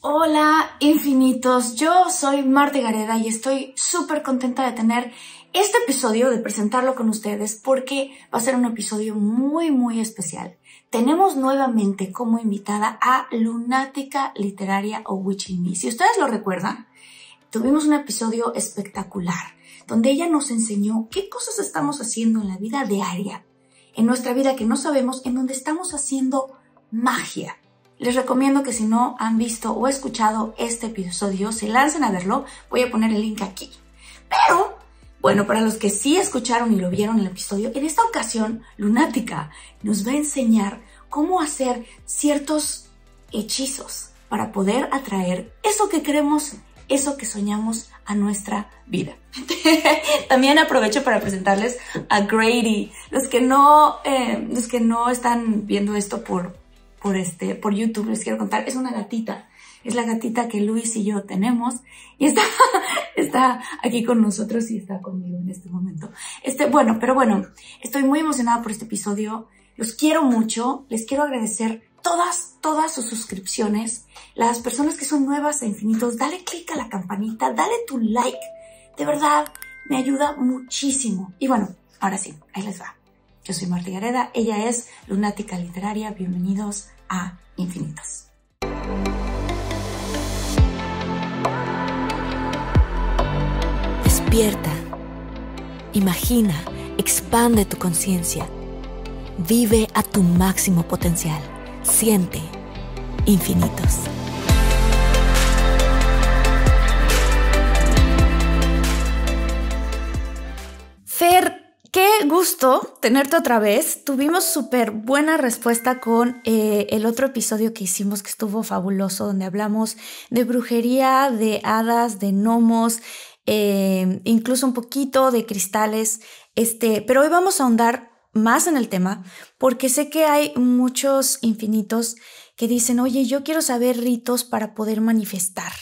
Hola infinitos, yo soy Marta Gareda y estoy súper contenta de tener este episodio, de presentarlo con ustedes, porque va a ser un episodio muy, muy especial. Tenemos nuevamente como invitada a Lunática Literaria o Me. Si ustedes lo recuerdan, tuvimos un episodio espectacular, donde ella nos enseñó qué cosas estamos haciendo en la vida diaria, en nuestra vida que no sabemos, en donde estamos haciendo magia les recomiendo que si no han visto o escuchado este episodio, se lancen a verlo. Voy a poner el link aquí. Pero, bueno, para los que sí escucharon y lo vieron en el episodio, en esta ocasión, Lunática nos va a enseñar cómo hacer ciertos hechizos para poder atraer eso que queremos, eso que soñamos a nuestra vida. También aprovecho para presentarles a Grady. Los que no, eh, los que no están viendo esto por por, este, por YouTube, les quiero contar, es una gatita. Es la gatita que Luis y yo tenemos y está, está aquí con nosotros y está conmigo en este momento. Este, bueno, pero bueno, estoy muy emocionada por este episodio. Los quiero mucho. Les quiero agradecer todas, todas sus suscripciones. Las personas que son nuevas a Infinitos, dale click a la campanita, dale tu like. De verdad, me ayuda muchísimo. Y bueno, ahora sí, ahí les va. Yo soy Marta Gareda, ella es Lunática Literaria. Bienvenidos a Infinitos. Despierta, imagina, expande tu conciencia. Vive a tu máximo potencial. Siente infinitos. gusto tenerte otra vez. Tuvimos súper buena respuesta con eh, el otro episodio que hicimos que estuvo fabuloso, donde hablamos de brujería, de hadas, de gnomos, em, incluso un poquito de cristales. Este, pero hoy vamos a ahondar más en el tema porque sé que hay muchos infinitos que dicen, oye, yo quiero saber ritos para poder manifestar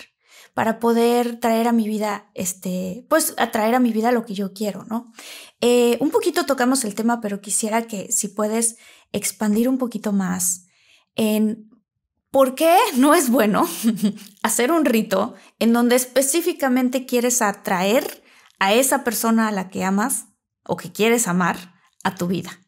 para poder traer a mi vida, este, pues atraer a mi vida lo que yo quiero, ¿no? Eh, un poquito tocamos el tema, pero quisiera que si puedes expandir un poquito más en por qué no es bueno hacer un rito en donde específicamente quieres atraer a esa persona a la que amas o que quieres amar a tu vida.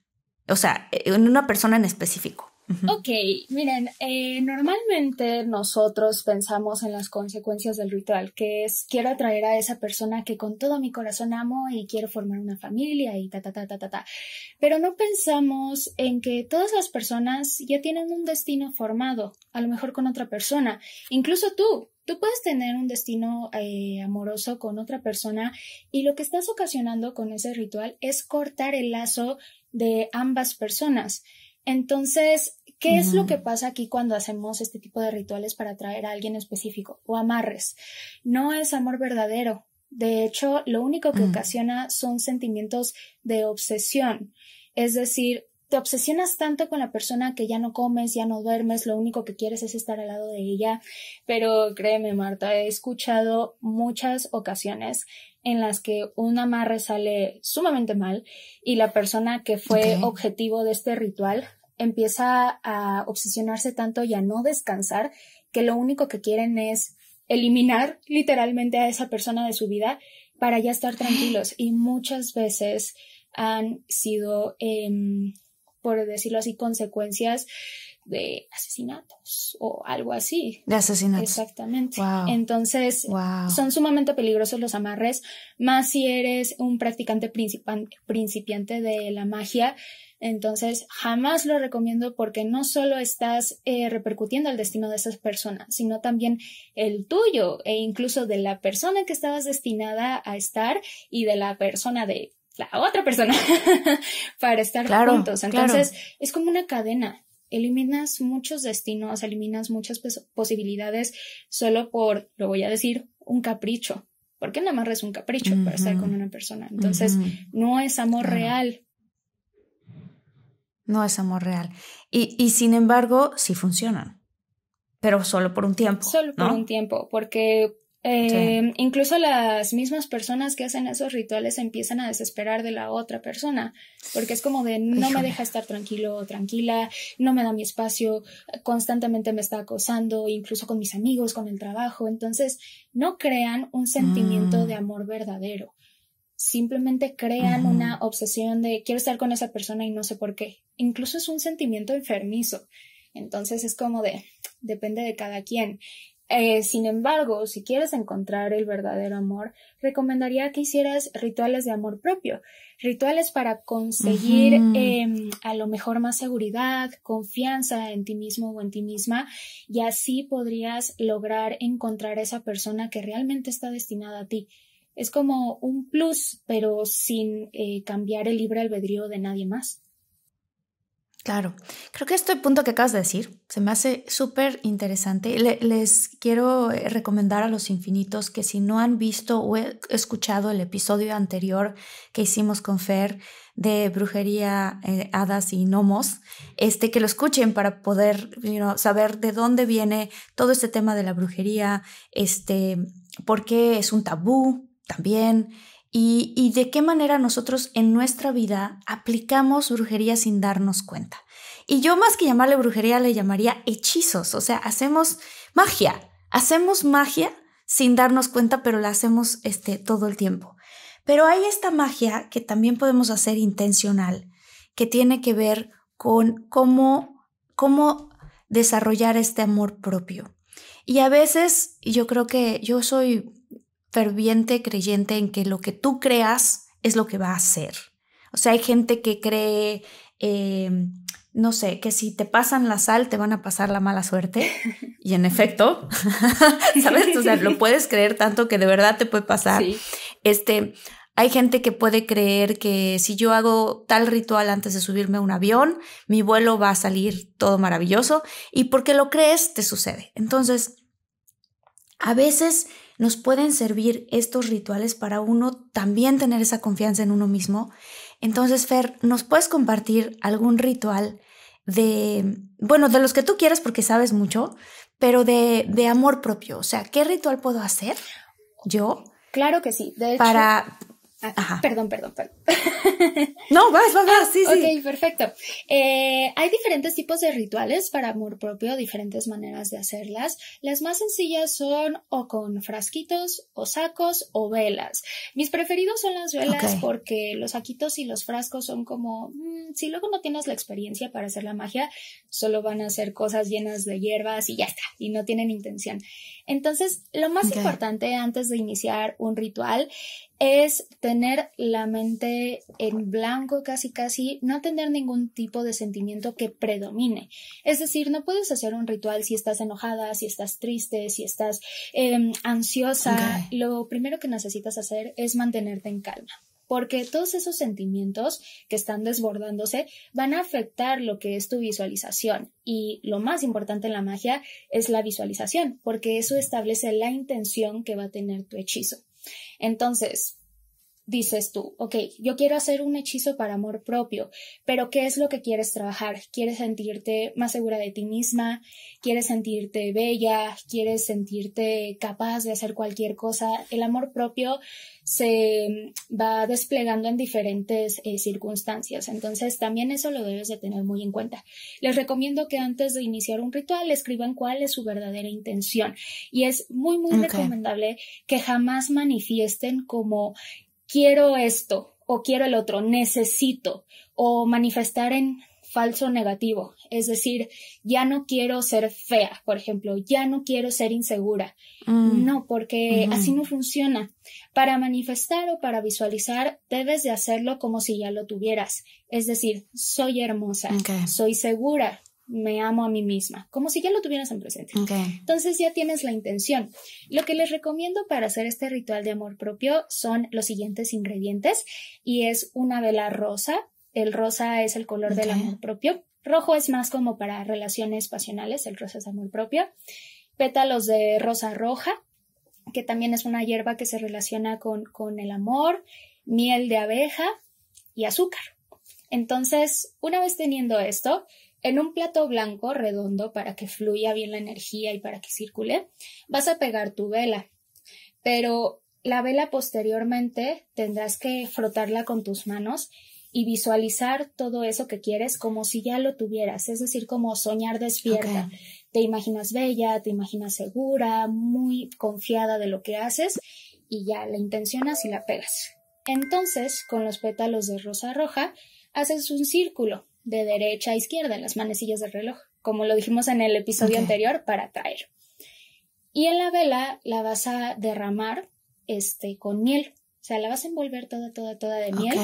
O sea, en una persona en específico. Ok, miren, eh, normalmente nosotros pensamos en las consecuencias del ritual, que es quiero atraer a esa persona que con todo mi corazón amo y quiero formar una familia y ta, ta, ta, ta, ta, ta. Pero no pensamos en que todas las personas ya tienen un destino formado, a lo mejor con otra persona, incluso tú, Tú puedes tener un destino eh, amoroso con otra persona y lo que estás ocasionando con ese ritual es cortar el lazo de ambas personas. Entonces, ¿Qué es lo que pasa aquí cuando hacemos este tipo de rituales para atraer a alguien específico o amarres? No es amor verdadero. De hecho, lo único que mm. ocasiona son sentimientos de obsesión. Es decir, te obsesionas tanto con la persona que ya no comes, ya no duermes, lo único que quieres es estar al lado de ella. Pero créeme, Marta, he escuchado muchas ocasiones en las que un amarre sale sumamente mal y la persona que fue objetivo de este ritual empieza a obsesionarse tanto y a no descansar que lo único que quieren es eliminar literalmente a esa persona de su vida para ya estar tranquilos. Y muchas veces han sido, em, por decirlo así, consecuencias de asesinatos o algo así. De asesinatos. Exactamente. Entonces, son sumamente peligrosos los amarres, más si eres un practicante principiante de la magia, entonces, jamás lo recomiendo porque no solo estás eh, repercutiendo el destino de esas personas, sino también el tuyo e incluso de la persona que estabas destinada a estar y de la persona de la otra persona para estar juntos. Entonces, es como una cadena. Eliminas muchos destinos, eliminas muchas pues, posibilidades solo por, lo voy a decir, un capricho. Porque nada más es un capricho para estar con una persona. Entonces, no es amor real no es amor real. Y, y sin embargo, sí funcionan. Pero solo por un tiempo. Solo por un tiempo, porque eh, Incluso las mismas personas que hacen esos rituales empiezan a desesperar de la otra persona, porque es como de no me deja estar tranquilo o tranquila, no me da mi espacio, constantemente me está acosando, incluso con mis amigos, con el trabajo. Entonces, no crean un sentimiento de mm. amor verdadero simplemente crean una obsesión de quiero estar con esa persona y no sé por qué. Incluso es un sentimiento enfermizo. Entonces es como de, depende de cada quien. Eh, sin embargo, si quieres encontrar el verdadero amor, recomendaría que hicieras rituales de amor propio, rituales para conseguir em, a lo mejor más seguridad, confianza en ti mismo o en ti misma, y así podrías lograr encontrar esa persona que realmente está destinada a ti es como un plus, pero sin eh, cambiar el libre albedrío de nadie más. Claro, creo que este punto que acabas de decir se me hace súper interesante. les quiero eh, recomendar a los infinitos que si no han visto o escuchado el episodio anterior que hicimos con Fer de brujería, eh, hadas y gnomos, este, que lo escuchen para poder saber de dónde viene todo este tema de la brujería, este, por qué es un tabú, también. Y, y, de qué manera nosotros en nuestra vida aplicamos brujería sin darnos cuenta. Y yo más que llamarle brujería le llamaría hechizos, o sea, hacemos magia, hacemos magia sin darnos cuenta, pero la hacemos este, todo el tiempo. Pero hay esta magia que también podemos hacer intencional, que tiene que ver con cómo, cómo desarrollar este amor propio. Y a veces yo creo que yo soy ferviente creyente en que lo que tú creas es lo que va a ser. O sea, hay gente que cree, em, no sé, que si te pasan la sal te van a pasar la mala suerte. Y en efecto, ¿sabes? O sea, lo puedes creer tanto que de verdad te puede pasar. Este, hay gente que puede creer que si yo hago tal ritual antes de subirme a un avión, mi vuelo va a salir todo maravilloso. Y porque lo crees, te sucede. Entonces, a veces nos pueden servir estos rituales para uno también tener esa confianza en uno mismo. Entonces, Fer, ¿nos puedes compartir algún ritual de, bueno, de los que tú quieras porque sabes mucho, pero de, de amor propio? O sea, ¿qué ritual puedo hacer yo? Claro que sí. De hecho, para, Ah, perdón, perdón, perdón. no, vas, vas, sí, sí. Ok, perfecto. Eh, hay diferentes tipos de rituales para amor propio, diferentes maneras de hacerlas. Las más sencillas son o con frasquitos, o sacos, o velas. Mis preferidos son las velas porque los saquitos y los frascos son como, mm, si luego no tienes la experiencia para hacer la magia, solo van a hacer cosas llenas de hierbas y ya está, y no tienen intención. Entonces, lo más importante antes de iniciar un ritual es tener la mente en blanco casi casi, no tener ningún tipo de sentimiento que predomine. Es decir, no puedes hacer un ritual si estás enojada, si estás triste, si estás em, ansiosa. Lo primero que necesitas hacer es mantenerte en calma porque todos esos sentimientos que están desbordándose van a afectar lo que es tu visualización. Y lo más importante en la magia es la visualización, porque eso establece la intención que va a tener tu hechizo. Entonces, dices tú, ok, yo quiero hacer un hechizo para amor propio, pero ¿qué es lo que quieres trabajar? ¿Quieres sentirte más segura de ti misma? ¿Quieres sentirte bella? ¿Quieres sentirte capaz de hacer cualquier cosa? El amor propio se va desplegando en diferentes eh, circunstancias, entonces también eso lo debes de tener muy en cuenta. Les recomiendo que antes de iniciar un ritual escriban cuál es su verdadera intención y es muy, muy recomendable que jamás manifiesten como quiero esto o quiero el otro, necesito o manifestar en falso negativo, es decir, ya no quiero ser fea, por ejemplo, ya no quiero ser insegura. Mm. No, porque así no funciona. Para manifestar o para visualizar, debes de hacerlo como si ya lo tuvieras, es decir, soy hermosa, soy segura, me amo a mí misma, como si ya lo tuvieras en presente. Entonces ya tienes la intención. Lo que les recomiendo para hacer este ritual de amor propio son los siguientes ingredientes y es una vela rosa. El rosa es el color del amor propio. Rojo es más como para relaciones pasionales, el rosa es amor propio. Pétalos de rosa roja, que también es una hierba que se relaciona con, con el amor, miel de abeja y azúcar. Entonces, una vez teniendo esto, en un plato blanco redondo para que fluya bien la energía y para que circule, vas a pegar tu vela, pero la vela posteriormente tendrás que frotarla con tus manos y visualizar todo eso que quieres como si ya lo tuvieras, es decir, como soñar despierta. Te imaginas bella, te imaginas segura, muy confiada de lo que haces y ya la intencionas y la pegas. Entonces, con los pétalos de rosa roja, haces un círculo de derecha a izquierda en las manecillas del reloj, como lo dijimos en el episodio anterior, para traer. Y en la vela la vas a derramar este, con miel. O sea, la vas a envolver toda, toda, toda de miel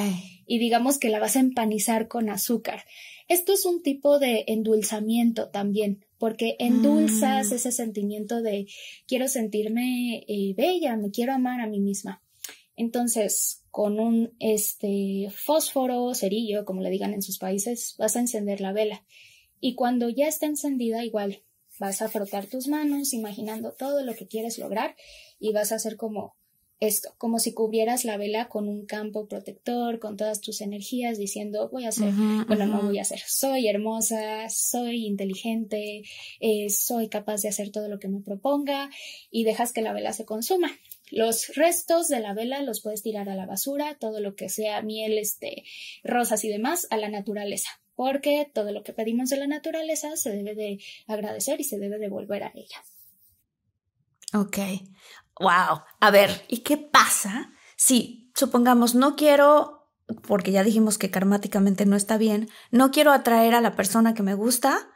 y digamos que la vas a empanizar con azúcar. Esto es un tipo de endulzamiento también, porque endulzas mm. ese sentimiento de quiero sentirme eh, bella, me quiero amar a mí misma. Entonces, con un este, fósforo, cerillo, como le digan en sus países, vas a encender la vela. Y cuando ya está encendida, igual vas a frotar tus manos imaginando todo lo que quieres lograr y vas a hacer como esto, como si cubrieras la vela con un campo protector, con todas tus energías, diciendo voy a hacer, bueno, no voy a hacer, soy hermosa, soy inteligente, eh, soy capaz de hacer todo lo que me proponga y dejas que la vela se consuma. Los restos de la vela los puedes tirar a la basura, todo lo que sea miel, este, rosas y demás, a la naturaleza, porque todo lo que pedimos de la naturaleza se debe de agradecer y se debe devolver a ella. Ok, wow. A ver, ¿y qué pasa si, supongamos, no quiero porque ya dijimos que karmáticamente no está bien, no quiero atraer a la persona que me gusta,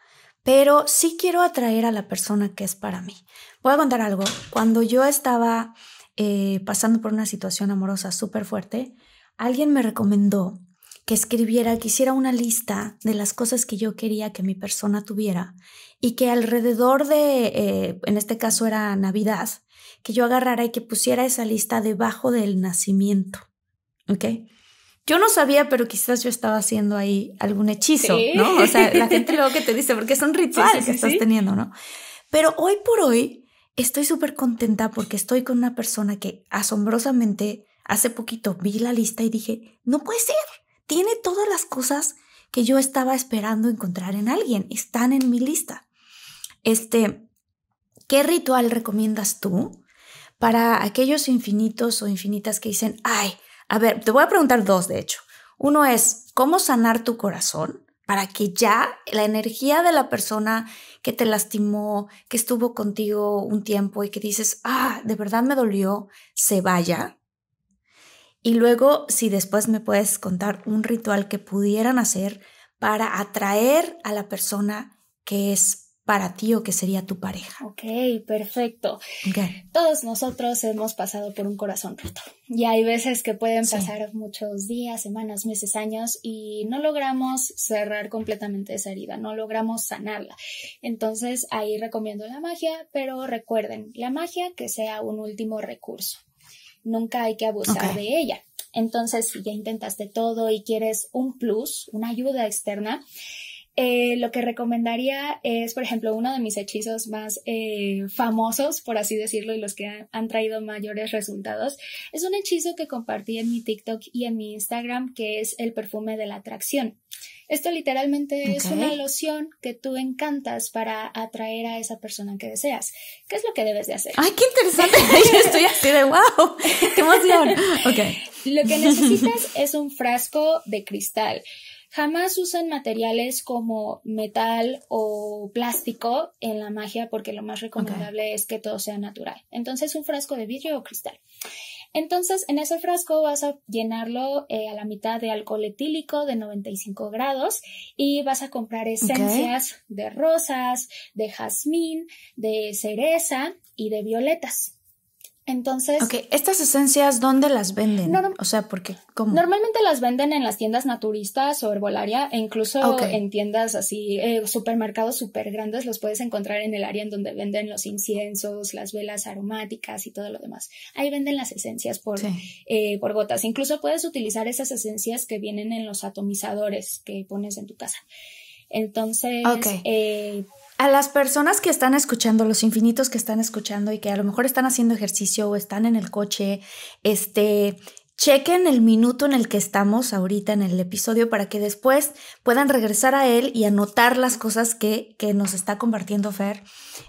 pero sí quiero atraer a la persona que es para mí. Voy a contar algo. Cuando yo estaba eh, pasando por una situación amorosa súper fuerte, alguien me recomendó que escribiera, que hiciera una lista de las cosas que yo quería que mi persona tuviera y que alrededor de, eh, en este caso era Navidad, que yo agarrara y que pusiera esa lista debajo del nacimiento. ¿Ok? Yo no sabía, pero quizás yo estaba haciendo ahí algún hechizo, ¿no? O sea, la gente luego que te dice, porque es un ritual que estás teniendo, ¿no? Pero hoy por hoy estoy súper contenta porque estoy con una persona que asombrosamente hace poquito vi la lista y dije, no puede ser, tiene todas las cosas que yo estaba esperando encontrar en alguien, están en mi lista. Este, ¿qué ritual recomiendas tú para aquellos infinitos o infinitas que dicen, ay, a ver, te voy a preguntar dos, de hecho. Uno es, ¿cómo sanar tu corazón? para que ya la energía de la persona que te lastimó, que estuvo contigo un tiempo y que dices, ah, de verdad me dolió, se vaya. Y luego, si después me puedes contar un ritual que pudieran hacer para atraer a la persona que es para ti o que sería tu pareja. Ok, perfecto. Todos nosotros hemos pasado por un corazón roto y hay veces que pueden pasar muchos días, semanas, meses, años y no logramos cerrar completamente esa herida, no logramos sanarla. Entonces ahí recomiendo la magia, pero recuerden, la magia que sea un último recurso. Nunca hay que abusar de ella. Entonces, si ya intentaste todo y quieres un plus, una ayuda externa, eh, lo que recomendaría es, por ejemplo, uno de mis hechizos más eh, famosos, por así decirlo, y los que han, traído mayores resultados, es un hechizo que compartí en mi TikTok y en mi Instagram, que es el perfume de la atracción. Esto literalmente es una loción que tú encantas para atraer a esa persona que deseas. ¿Qué es lo que debes de hacer? ¡Ay, qué interesante! estoy así de wow. ¡Qué emoción! Okay. Lo que necesitas es un frasco de cristal. Jamás usen materiales como metal o plástico en la magia porque lo más recomendable es que todo sea natural. Entonces un frasco de vidrio o cristal. Entonces, en ese frasco vas a llenarlo eh, a la mitad de alcohol etílico de 95 grados y vas a comprar esencias de rosas, de jazmín, de cereza y de violetas. Entonces. Ok, ¿estas esencias dónde las venden? o sea, porque. como. Normalmente las venden en las tiendas naturistas o herbolaria, e incluso en tiendas así, eh, supermercados súper grandes, los puedes encontrar en el área en donde venden los inciensos, las velas aromáticas y todo lo demás. Ahí venden las esencias por, eh, por gotas. Incluso puedes utilizar esas esencias que vienen en los atomizadores que pones en tu casa. Entonces. Eh, a las personas que están escuchando, los infinitos que están escuchando y que a lo mejor están haciendo ejercicio o están en el coche, este, chequen el minuto en el que estamos ahorita en el episodio para que después puedan regresar a él y anotar las cosas que, que nos está compartiendo Fer.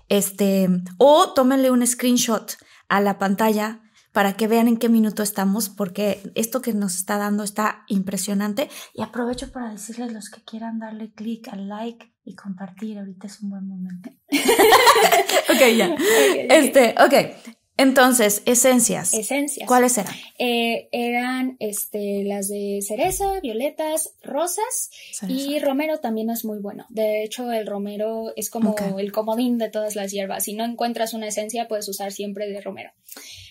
Este, o tómenle un screenshot a la pantalla para que vean en qué minuto estamos, porque esto que nos está dando está impresionante. Y aprovecho para decirles los que quieran darle clic al like y compartir. Ahorita es un buen momento. ok, ya. Este, ok. Entonces, esencias. Esencias. ¿Cuáles eran? Eh, eran este, las de cereza, violetas, rosas y romero también es muy bueno. De hecho, el romero es como el comodín de todas las hierbas. Si no encuentras una esencia, puedes usar siempre de romero.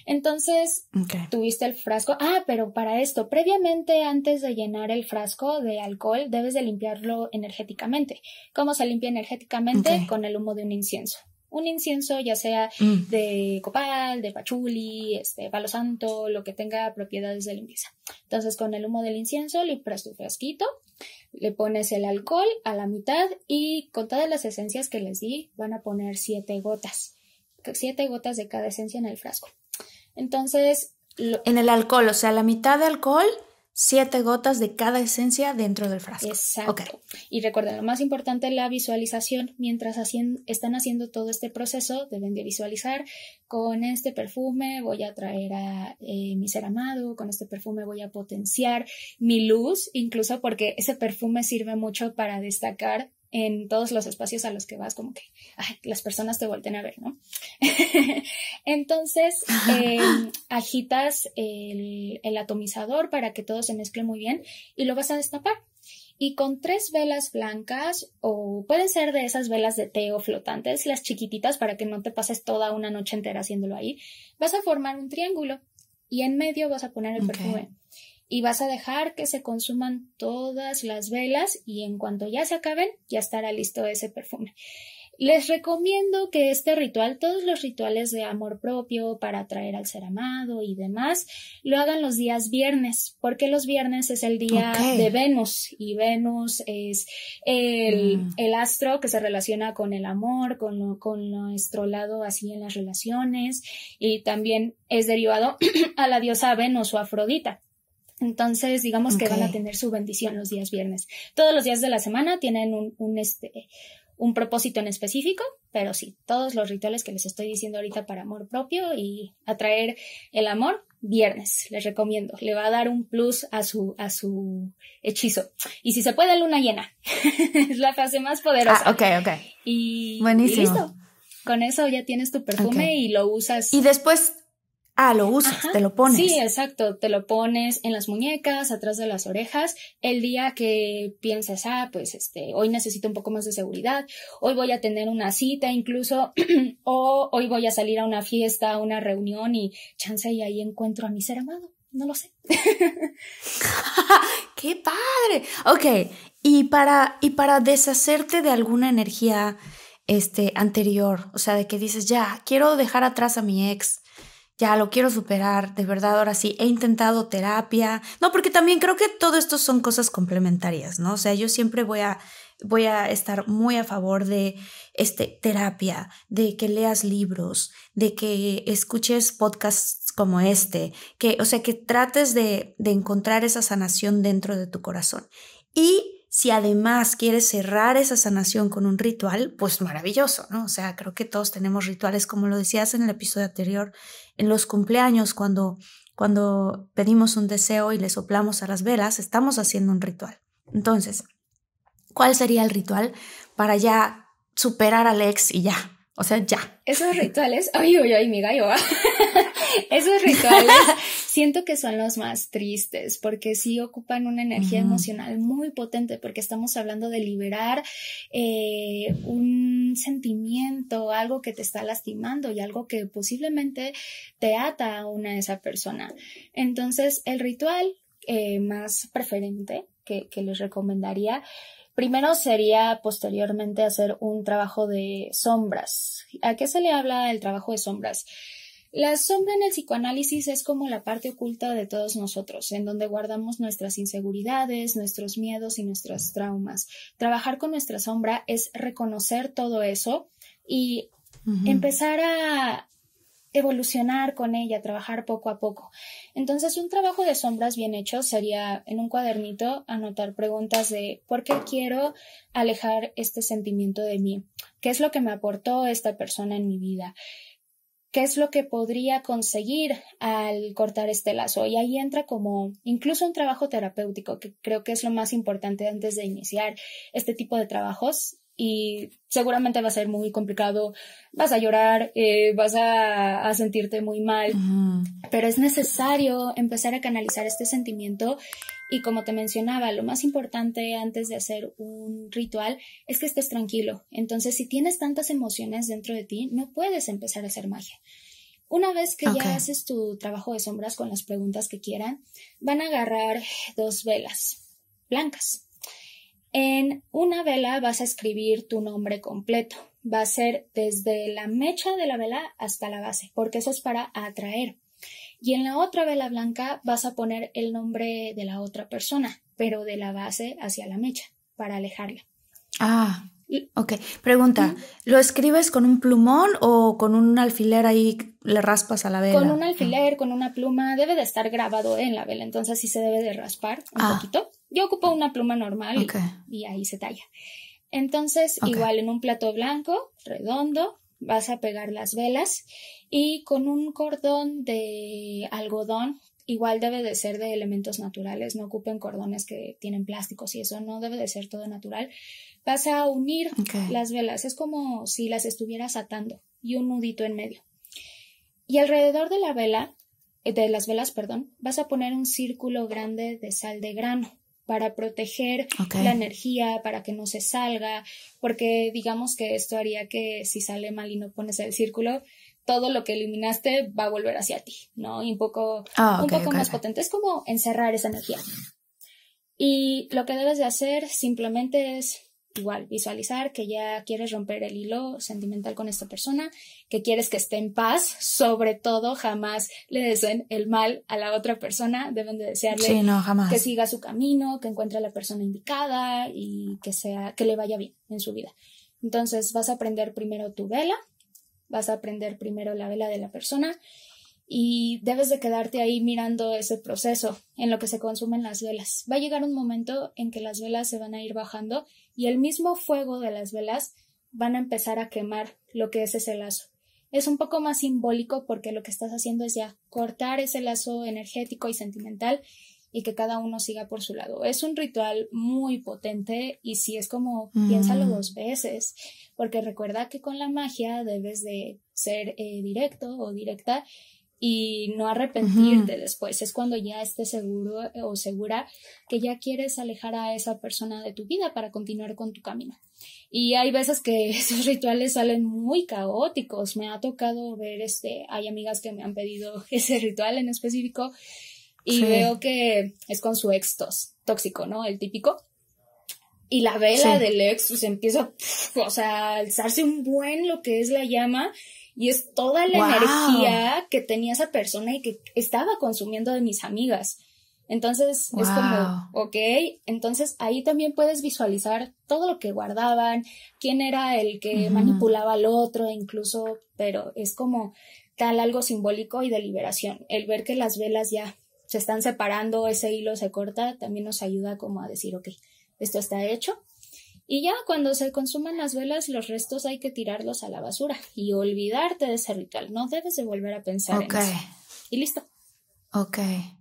Entonces, tuviste el frasco. Ah, pero para esto, previamente, antes de llenar el frasco de alcohol, debes de limpiarlo energéticamente. ¿Cómo se limpia energéticamente? Con el humo de un incienso un incienso, ya sea mm. de copal, de pachuli, este, palo santo, lo que tenga propiedades de limpieza. Entonces, con el humo del incienso le tu frasquito, le pones el alcohol a la mitad y con todas las esencias que les di, van a poner siete gotas. Siete gotas de cada esencia en el frasco. Entonces. En el alcohol, o sea, la mitad de alcohol siete gotas de cada esencia dentro del frasco. Exacto. Y recuerda, lo más importante es la visualización. Mientras están haciendo todo este proceso, deben de visualizar, con este perfume voy a traer a eh, mi ser amado, con este perfume voy a potenciar mi luz, incluso porque ese perfume sirve mucho para destacar en todos los espacios a los que vas, como que las personas te volten a ver, ¿no? Entonces, eh, agitas el, atomizador para que todo se mezcle muy bien y lo vas a destapar y con tres velas blancas o pueden ser de esas velas de té o flotantes, las chiquititas para que no te pases toda una noche entera haciéndolo ahí, vas a formar un triángulo y en medio vas a poner el perfume y vas a dejar que se consuman todas las velas y en cuanto ya se acaben, ya estará listo ese perfume. Les recomiendo que este ritual, todos los rituales de amor propio para atraer al ser amado y demás, lo hagan los días viernes, porque los viernes es el día de Venus y Venus es mm. el, astro que se relaciona con el amor, con, con nuestro lado así en las relaciones y también es derivado a la diosa Venus o Afrodita. Entonces, digamos que van a tener su bendición los días viernes. Todos los días de la semana tienen un, un, este, un propósito en específico, pero sí, todos los rituales que les estoy diciendo ahorita para amor propio y atraer el amor, viernes, les recomiendo. Le va a dar un plus a su, a su hechizo. Y si se puede, luna llena. es la fase más poderosa. Ah, ok, ok. Y, Buenísimo. Con eso ya tienes tu perfume y lo usas. Y después Ah, lo usas, te lo pones. Sí, exacto, te lo pones en las muñecas, atrás de las orejas, el día que piensas, ah, pues este, hoy necesito un poco más de seguridad, hoy voy a tener una cita incluso, o hoy voy a salir a una fiesta, a una reunión y chance y ahí encuentro a mi ser amado, no lo sé. ¡Qué padre! Ok, y para, y para deshacerte de alguna energía este, anterior, o sea, de que dices, ya, quiero dejar atrás a mi ex, ya lo quiero superar, de verdad, ahora sí, he intentado terapia. No, porque también creo que todo esto son cosas complementarias, ¿no? O sea, yo siempre voy a, voy a estar muy a favor de este, terapia, de que leas libros, de que escuches podcasts como este, que, o sea, que trates de, de encontrar esa sanación dentro de tu corazón. Y si además quieres cerrar esa sanación con un ritual, pues maravilloso, ¿no? O sea, creo que todos tenemos rituales, como lo decías en el episodio anterior, en los cumpleaños, cuando, cuando pedimos un deseo y le soplamos a las velas, estamos haciendo un ritual. Entonces, ¿cuál sería el ritual para ya superar al ex y ya? O sea, ya. Esos rituales, ay, ay, ay, mi gallo. Ah. Esos rituales siento que son los más tristes porque sí ocupan una energía emocional muy potente porque estamos hablando de liberar eh, un sentimiento, algo que te está lastimando y algo que posiblemente te ata una a esa persona. Entonces, el ritual eh, más preferente que, que les recomendaría Primero sería posteriormente hacer un trabajo de sombras. ¿A qué se le habla el trabajo de sombras? La sombra en el psicoanálisis es como la parte oculta de todos nosotros, en donde guardamos nuestras inseguridades, nuestros miedos y nuestros traumas. Trabajar con nuestra sombra es reconocer todo eso y empezar a evolucionar con ella, trabajar poco a poco. Entonces, un trabajo de sombras bien hecho sería en un cuadernito anotar preguntas de ¿por qué quiero alejar este sentimiento de mí? ¿Qué es lo que me aportó esta persona en mi vida? qué es lo que podría conseguir al cortar este lazo. Y ahí entra como incluso un trabajo terapéutico, que creo que es lo más importante antes de iniciar este tipo de trabajos. Y seguramente va a ser muy complicado, vas a llorar, eh, vas a, sentirte muy mal, pero es necesario empezar a canalizar este sentimiento y como te mencionaba, lo más importante antes de hacer un ritual es que estés tranquilo. Entonces, si tienes tantas emociones dentro de ti, no puedes empezar a hacer magia. Una vez que ya haces tu trabajo de sombras con las preguntas que quieran, van a agarrar dos velas blancas. En una vela vas a escribir tu nombre completo. Va a ser desde la mecha de la vela hasta la base, porque eso es para atraer y en la otra vela blanca vas a poner el nombre de la otra persona, pero de la base hacia la mecha, para alejarla. Ah, ok. Pregunta, ¿lo escribes con un plumón o con un alfiler ahí le raspas a la vela? Con un alfiler, con una pluma, debe de estar grabado en la vela, entonces sí se debe de raspar un ah. poquito. Yo ocupo una pluma normal y, ahí se talla. Entonces, igual en un plato blanco, redondo, vas a pegar las velas y con un cordón de algodón. Igual debe de ser de elementos naturales, no ocupen cordones que tienen plásticos y eso no debe de ser todo natural. Vas a unir las velas, es como si las estuvieras atando y un nudito en medio. Y alrededor de la vela, eh, de las velas, perdón, vas a poner un círculo grande de sal de grano para proteger la energía, para que no se salga, porque digamos que esto haría que si sale mal y no pones el círculo, todo lo que eliminaste va a volver hacia ti, ¿no? Y un poco, ah, más potente. Es como encerrar esa energía. Y lo que debes de hacer simplemente es igual visualizar que ya quieres romper el hilo sentimental con esta persona, que quieres que esté en paz, sobre todo jamás le deseen el mal a la otra persona, deben de desearle que siga su camino, que encuentre a la persona indicada y que sea que le vaya bien en su vida. Entonces vas a prender primero tu vela vas a aprender primero la vela de la persona y debes de quedarte ahí mirando ese proceso en lo que se consumen las velas. Va a llegar un momento en que las velas se van a ir bajando y el mismo fuego de las velas van a empezar a quemar lo que es ese lazo. Es un poco más simbólico porque lo que estás haciendo es ya cortar ese lazo energético y sentimental y que cada uno siga por su lado. Es un ritual muy potente y si es como mm. piénsalo dos veces, porque recuerda que con la magia debes de ser eh, directo o directa y no arrepentirte después. Es cuando ya estés seguro eh, o segura que ya quieres alejar a esa persona de tu vida para continuar con tu camino. Y hay veces que esos rituales salen muy caóticos. Me ha tocado ver, este, hay amigas que me han pedido ese ritual en específico y veo que es con su ex tóxico, ¿no? El típico. Y la vela del ex pues, empieza, a o sea, alzarse un buen lo que es la llama y es toda la energía que tenía esa persona y que estaba consumiendo de mis amigas. Entonces es como, ok, entonces ahí también puedes visualizar todo lo que guardaban, quién era el que manipulaba al otro, incluso, pero es como tal algo simbólico y de liberación, el ver que las velas ya se están separando, ese hilo se corta, también nos ayuda como a decir, ok, esto está hecho. Y ya cuando se consuman las velas, los restos hay que tirarlos a la basura y olvidarte de ese ritual. No debes de volver a pensar okay. en Y listo. Ok.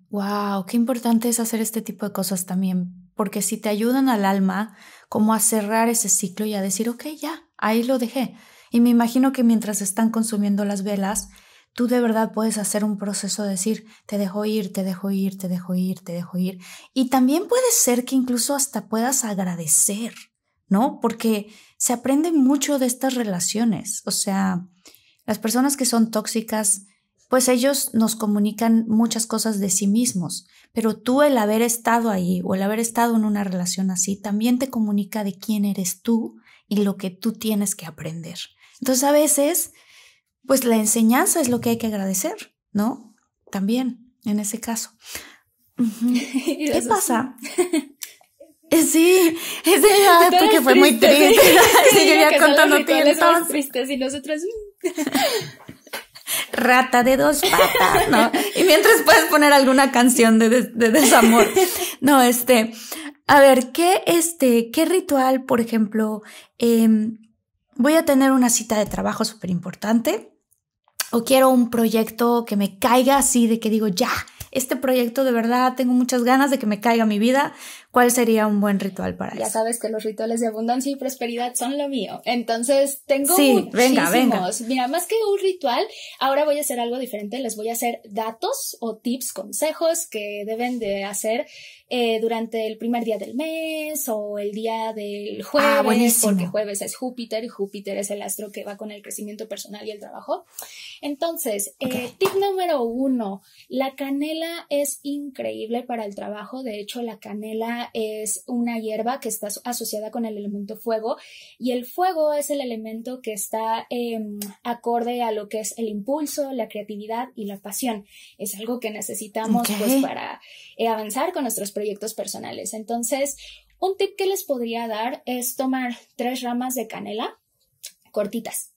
Wow, qué importante es hacer este tipo de cosas también, porque si te ayudan al alma como a cerrar ese ciclo y a decir, ok, ya, ahí lo dejé. Y me imagino que mientras están consumiendo las velas, tú de verdad puedes hacer un proceso de decir, te dejo ir, te dejo ir, te dejo ir, te dejo ir. Y también puede ser que incluso hasta puedas agradecer, ¿no? Porque se aprende mucho de estas relaciones. O sea, las personas que son tóxicas, pues ellos nos comunican muchas cosas de sí mismos, pero tú el haber estado ahí o el haber estado en una relación así también te comunica de quién eres tú y lo que tú tienes que aprender. Entonces a veces pues la enseñanza es lo que hay que agradecer, ¿no? También, en ese caso. ¿Qué pasa? Sí, ese, porque fue muy triste. Sí, yo ya contándote entonces. Tristes y nosotros. Mm. Rata de dos patas, ¿no? Y mientras puedes poner alguna canción de, desamor. No, este, a ver, ¿qué, este, qué ritual, por ejemplo, em, voy a tener una cita de trabajo súper importante? o quiero un proyecto que me caiga así, de que digo, ya, este proyecto de verdad tengo muchas ganas de que me caiga mi vida, ¿Cuál sería un buen ritual para ya eso? Ya sabes que los rituales de abundancia y prosperidad son lo mío. Entonces, tengo sí, muchísimos. Venga, venga. Mira, más que un ritual, ahora voy a hacer algo diferente. Les voy a hacer datos o tips, consejos que deben de hacer eh, durante el primer día del mes o el día del ah, jueves, porque jueves es Júpiter y Júpiter es el astro que va con el crecimiento personal y el trabajo. Entonces, eh, tip número uno, la canela es increíble para el trabajo. De hecho, la canela es una hierba que está asociada con el elemento fuego y el fuego es el elemento que está em, acorde a lo que es el impulso, la creatividad y la pasión. Es algo que necesitamos pues, para eh, avanzar con nuestros proyectos personales. Entonces, un tip que les podría dar es tomar tres ramas de canela cortitas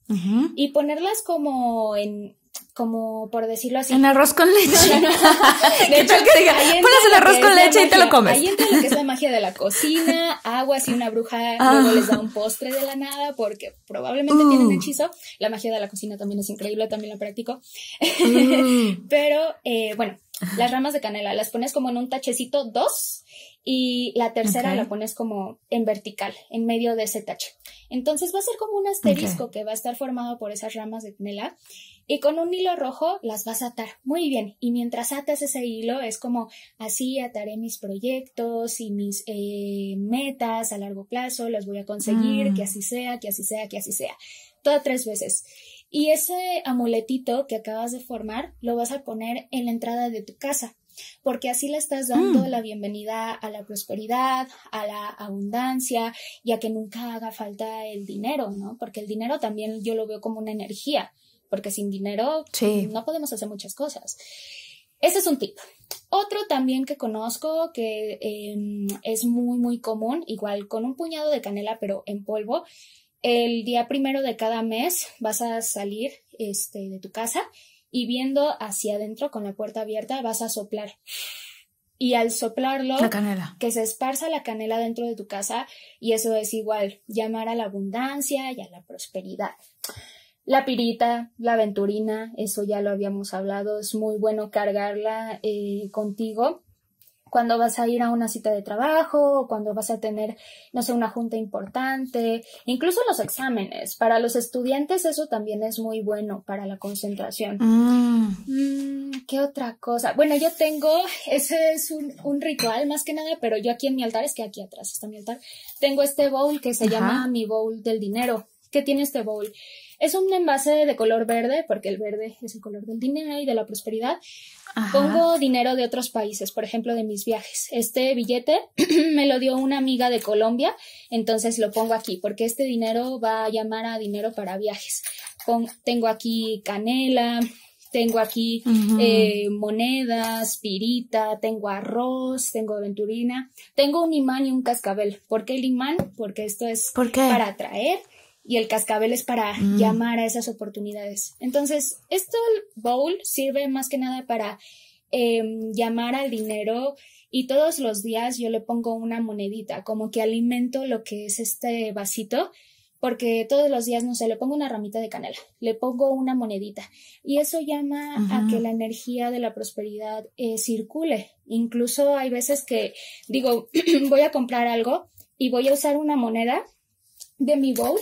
y ponerlas como en como por decirlo así. En arroz con leche. De hecho, que diga, pones el arroz con leche y te lo comes. Ahí entra lo que es la magia de la cocina, agua, si una bruja ah. luego les da un postre de la nada, porque probablemente tienen mm. hechizo. La magia de la cocina también es increíble, también la practico. Mm. Pero, eh, bueno, las ramas de canela las pones como en un tachecito, dos, y la tercera la pones como en vertical, en medio de ese tache. Entonces va a ser como un asterisco que va a estar formado por esas ramas de canela y con un hilo rojo las vas a atar. Muy bien. Y mientras atas ese hilo es como así ataré mis proyectos y mis eh, metas a largo plazo, las voy a conseguir, mm. que así sea, que así sea, que así sea. Todas tres veces. Y ese amuletito que acabas de formar lo vas a poner en la entrada de tu casa porque así le estás dando mm. la bienvenida a la prosperidad, a la abundancia y a que nunca haga falta el dinero, ¿no? Porque el dinero también yo lo veo como una energía porque sin dinero no podemos hacer muchas cosas. Ese es un tip. Otro también que conozco que em, es muy, muy común, igual con un puñado de canela, pero en polvo. El día primero de cada mes vas a salir este, de tu casa y viendo hacia adentro con la puerta abierta vas a soplar. Y al soplarlo, la canela. que se esparza la canela dentro de tu casa y eso es igual, llamar a la abundancia y a la prosperidad. La pirita, la aventurina, eso ya lo habíamos hablado, es muy bueno cargarla eh, contigo cuando vas a ir a una cita de trabajo, cuando vas a tener, no sé, una junta importante, incluso los exámenes. Para los estudiantes eso también es muy bueno para la concentración. Mm. Mm, ¿Qué otra cosa? Bueno, yo tengo, ese es un, ritual más que nada, pero yo aquí en mi altar, es que aquí atrás está mi altar, tengo este bowl que se llama mi bowl del dinero. ¿Qué tiene este bowl? Es un envase de color verde, porque el verde es el color del dinero y de la prosperidad. Pongo dinero de otros países, por ejemplo, de mis viajes. Este billete me lo dio una amiga de Colombia, entonces lo pongo aquí, porque este dinero va a llamar a dinero para viajes. tengo aquí canela, tengo aquí eh, monedas, pirita, tengo arroz, tengo aventurina, tengo un imán y un cascabel. ¿Por qué el imán? Porque esto es para atraer y el cascabel es para mm. llamar a esas oportunidades. Entonces, esto el bowl sirve más que nada para em, llamar al dinero y todos los días yo le pongo una monedita, como que alimento lo que es este vasito, porque todos los días, no sé, le pongo una ramita de canela, le pongo una monedita y eso llama a que la energía de la prosperidad eh, circule. Incluso hay veces que digo, voy a comprar algo y voy a usar una moneda de mi bowl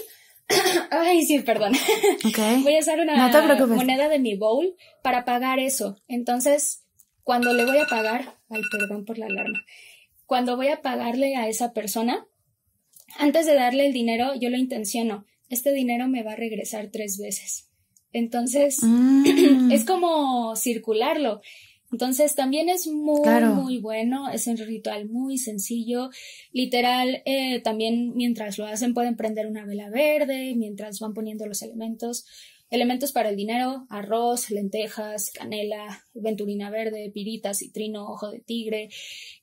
Ay, sí, perdón. Voy a usar una moneda de mi bowl para pagar eso. Entonces, cuando le voy a pagar, ay, perdón por la alarma. Cuando voy a pagarle a esa persona, antes de darle el dinero, yo lo intenciono. Este dinero me va a regresar tres veces. Entonces, mm. es como circularlo. Entonces también es muy, muy bueno, es un ritual muy sencillo. Literal, eh, también mientras lo hacen pueden prender una vela verde, mientras van poniendo los elementos. Elementos para el dinero, arroz, lentejas, canela, venturina verde, pirita, citrino, ojo de tigre.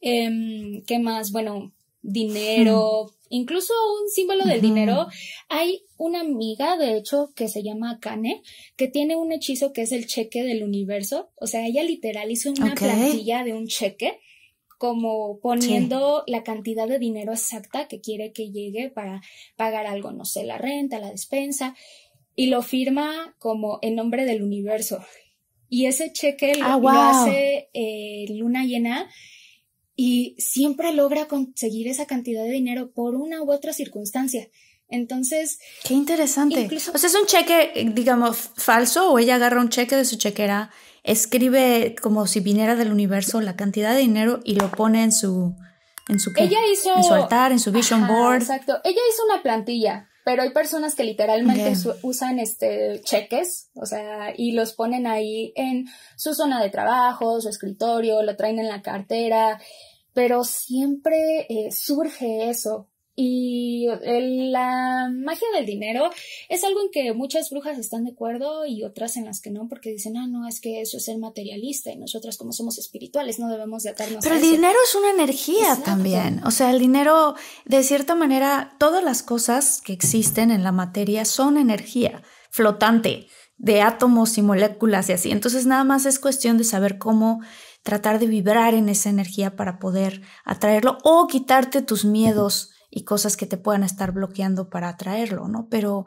Eh, ¿Qué más? Bueno, dinero, incluso un símbolo del dinero. Hay una amiga, de hecho, que se llama Kane, que tiene un hechizo que es el cheque del universo. O sea, ella literal hizo una plantilla de un cheque como poniendo la cantidad de dinero exacta que quiere que llegue para pagar algo, no sé, la renta, la despensa, y lo firma como en nombre del universo. Y ese cheque lo, ah, hace eh, Luna Llena y siempre logra conseguir esa cantidad de dinero por una u otra circunstancia. Entonces. Qué interesante. O sea, es un cheque, digamos, falso, o ella agarra un cheque de su chequera, escribe como si viniera del universo la cantidad de dinero y lo pone en su. ¿En su Ella hizo. su altar, en su vision board. Exacto. Ella hizo una plantilla pero hay personas que literalmente usan este cheques, o sea, y los ponen ahí en su zona de trabajo, su escritorio, lo traen en la cartera, pero siempre eh, surge eso, y la magia del dinero es algo en que muchas brujas están de acuerdo y otras en las que no, porque dicen, ah, no, es que eso es ser materialista y nosotras como somos espirituales no debemos de atarnos. Pero el dinero es una energía también, o sea, el dinero, de cierta manera, todas las cosas que existen en la materia son energía flotante de átomos y moléculas y así. Entonces nada más es cuestión de saber cómo tratar de vibrar en esa energía para poder atraerlo o quitarte tus miedos y cosas que te puedan estar bloqueando para atraerlo, ¿no? Pero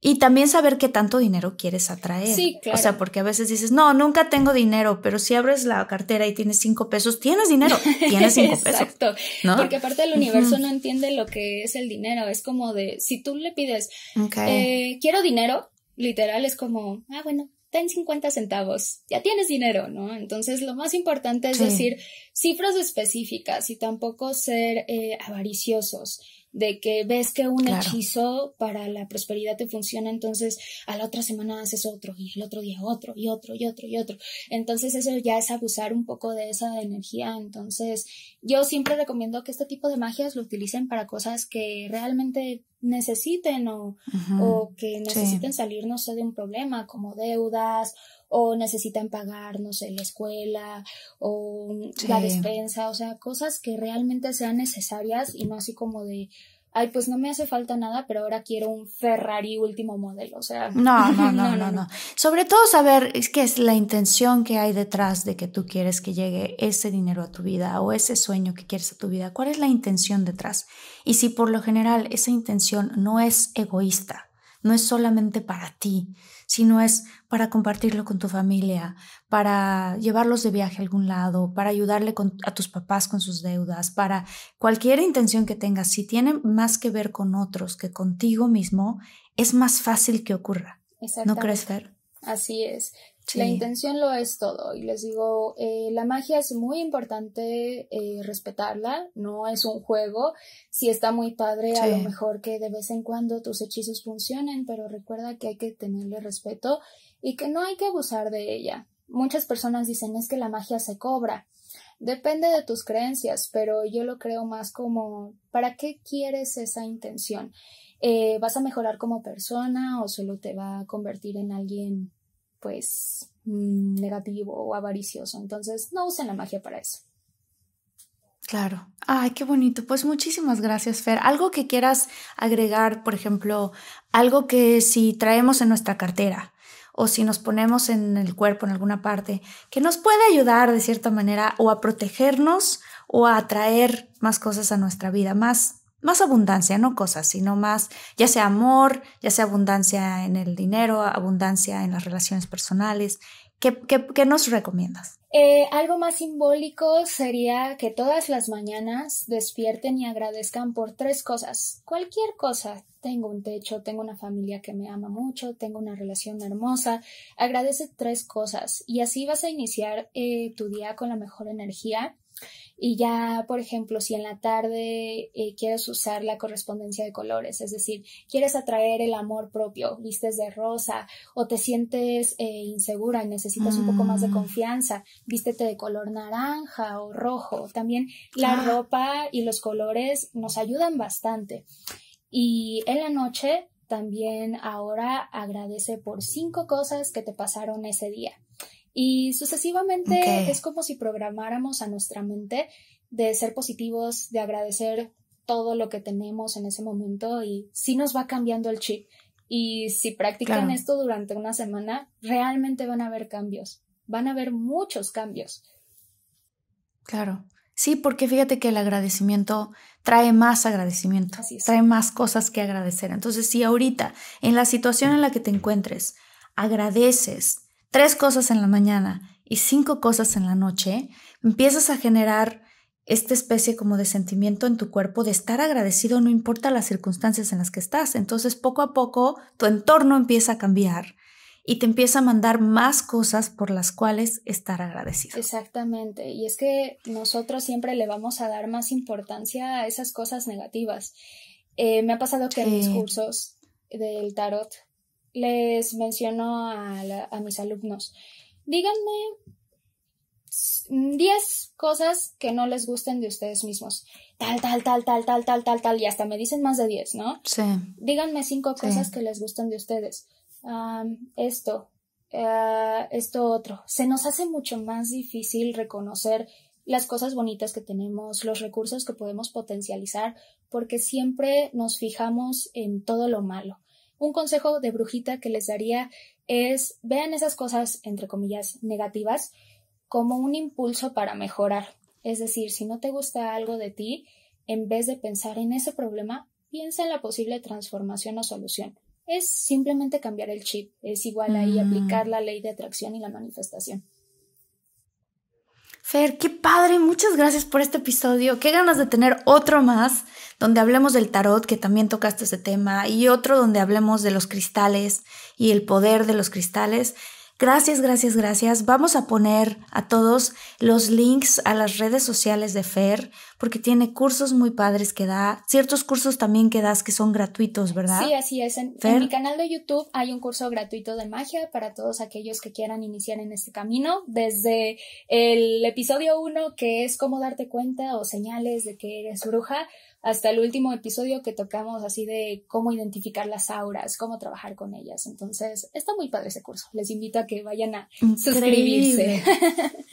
y también saber qué tanto dinero quieres atraer. Sí, claro. O sea, porque a veces dices, no, nunca tengo dinero, pero si abres la cartera y tienes cinco pesos, tienes dinero, tienes cinco pesos. Exacto. Porque aparte el universo no entiende lo que es el dinero. Es como de, si tú le pides, eh, quiero dinero, literal es como, ah, bueno, ten 50 centavos, ya tienes dinero, ¿no? Entonces lo más importante es decir cifras específicas y tampoco ser eh, avariciosos de que ves que un hechizo para la prosperidad te funciona, entonces a la otra semana haces otro y el otro día otro y otro y otro y otro. Entonces eso ya es abusar un poco de esa energía. Entonces yo siempre recomiendo que este tipo de magias lo utilicen para cosas que realmente necesiten o, o que necesiten salir, no sé, de un problema como deudas o necesitan pagar, no sé, la escuela o mm, la despensa, o sea, cosas que realmente sean necesarias y no así como de, ay, pues no me hace falta nada, pero ahora quiero un Ferrari último modelo, o sea. No, no, no, no, no, Sobre todo saber es que es la intención que hay detrás de que tú quieres que llegue ese dinero a tu vida o ese sueño que quieres a tu vida. ¿Cuál es la intención detrás? Y si por lo general esa intención no es egoísta, no es solamente para ti, sino es para compartirlo con tu familia, para llevarlos de viaje a algún lado, para ayudarle a tus papás con sus deudas, para cualquier intención que tengas, si tiene más que ver con otros que contigo mismo, es más fácil que ocurra. ¿No crees, Fer? Así es. La intención lo es todo. Y les digo, eh, la magia es muy importante eh, respetarla, no es un juego. Si está muy padre, a lo mejor que de vez en cuando tus hechizos funcionen, pero recuerda que hay que tenerle respeto y que no hay que abusar de ella. Muchas personas dicen es que la magia se cobra. Depende de tus creencias, pero yo lo creo más como, ¿para qué quieres esa intención? Eh, ¿Vas a mejorar como persona o solo te va a convertir en alguien pues mm, negativo o avaricioso. Entonces, no usen la magia para eso. Claro. Ay, qué bonito. Pues muchísimas gracias, Fer. Algo que quieras agregar, por ejemplo, algo que si traemos en nuestra cartera o si nos ponemos en el cuerpo en alguna parte, que nos puede ayudar de cierta manera o a protegernos o a atraer más cosas a nuestra vida, más más abundancia, no cosas, sino más, ya sea amor, ya sea abundancia en el dinero, abundancia en las relaciones personales. ¿Qué, qué, qué nos recomiendas? Eh, algo más simbólico sería que todas las mañanas despierten y agradezcan por tres cosas. Cualquier cosa. Tengo un techo, tengo una familia que me ama mucho, tengo una relación hermosa. Agradece tres cosas y así vas a iniciar eh, tu día con la mejor energía. Y ya, por ejemplo, si en la tarde eh, quieres usar la correspondencia de colores, es decir, quieres atraer el amor propio, vistes de rosa o te sientes eh, insegura y necesitas un poco más de mm. confianza, vístete de color naranja o rojo. También la ropa y los colores nos ayudan bastante. Y en la noche también ahora agradece por cinco cosas que te pasaron ese día. Y sucesivamente es como si programáramos a nuestra mente de ser positivos, de agradecer todo lo que tenemos en ese momento y sí nos va cambiando el chip. Y si practican esto durante una semana, realmente van a haber cambios, van a haber muchos cambios. Claro. Sí, porque fíjate que el agradecimiento trae más agradecimiento, trae más cosas que agradecer. Entonces, si ahorita, en la situación en la que te encuentres, agradeces tres cosas en la mañana y cinco cosas en la noche, empiezas a generar esta especie como de sentimiento en tu cuerpo de estar agradecido no importa las circunstancias en las que estás. Entonces poco a poco tu entorno empieza a cambiar y te empieza a mandar más cosas por las cuales estar agradecido. Exactamente, y es que nosotros siempre le vamos a dar más importancia a esas cosas negativas. Eh, me ha pasado que en mis cursos del tarot les menciono a, mis alumnos, díganme 10 cosas que no les gusten de ustedes mismos. Tal, tal, tal, tal, tal, tal, tal, tal. Y hasta me dicen más de 10, ¿no? Sí. Díganme cinco cosas que les gustan de ustedes. esto, eh, esto otro. Se nos hace mucho más difícil reconocer las cosas bonitas que tenemos, los recursos que podemos potencializar, porque siempre nos fijamos en todo lo malo. Un consejo de brujita que les daría es vean esas cosas, entre comillas, negativas como un impulso para mejorar. Es decir, si no te gusta algo de ti, en vez de pensar en ese problema, piensa en la posible transformación o solución. Es simplemente cambiar el chip, es igual ahí mm. aplicar la ley de atracción y la manifestación. Fer, qué padre, muchas gracias por este episodio. Qué ganas de tener otro más donde hablemos del tarot, que también tocaste ese tema, y otro donde hablemos de los cristales y el poder de los cristales. Gracias, gracias, gracias. Vamos a poner a todos los links a las redes sociales de Fer porque tiene cursos muy padres que da, ciertos cursos también que das que son gratuitos, ¿verdad? Sí, así es. En, mi canal de YouTube hay un curso gratuito de magia para todos aquellos que quieran iniciar en este camino, desde el episodio 1, que es cómo darte cuenta o señales de que eres bruja, hasta el último episodio que tocamos así de cómo identificar las auras, cómo trabajar con ellas. Entonces, está muy padre ese curso. Les invito a que vayan a suscribirse.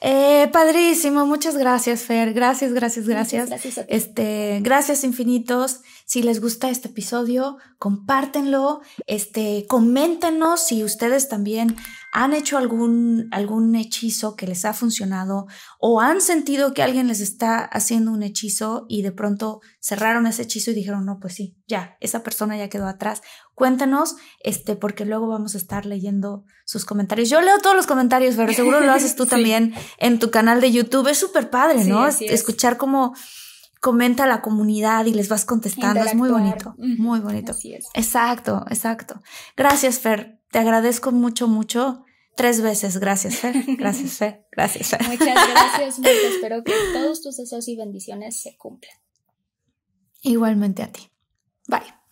Eh, padrísimo, muchas gracias, Fer. Gracias, gracias, gracias. gracias este, gracias infinitos. Si les gusta este episodio, compártenlo, este, coméntenos si ustedes también han hecho algún, algún hechizo que les ha funcionado o han sentido que alguien les está haciendo un hechizo y de pronto cerraron ese hechizo y dijeron, no, pues sí, ya, esa persona ya quedó atrás. Cuéntanos, este, porque luego vamos a estar leyendo sus comentarios. Yo leo todos los comentarios, pero seguro lo haces tú también en tu canal de YouTube. Es súper padre, ¿no? Escuchar cómo comenta la comunidad y les vas contestando. Es muy bonito, muy bonito. Así es. Exacto, exacto. Gracias, Fer. Te agradezco mucho, mucho. Tres veces. Gracias, fe. Gracias, fe. Gracias, Muchas gracias, Espero que todos tus deseos y bendiciones se cumplan. Igualmente a ti. Bye.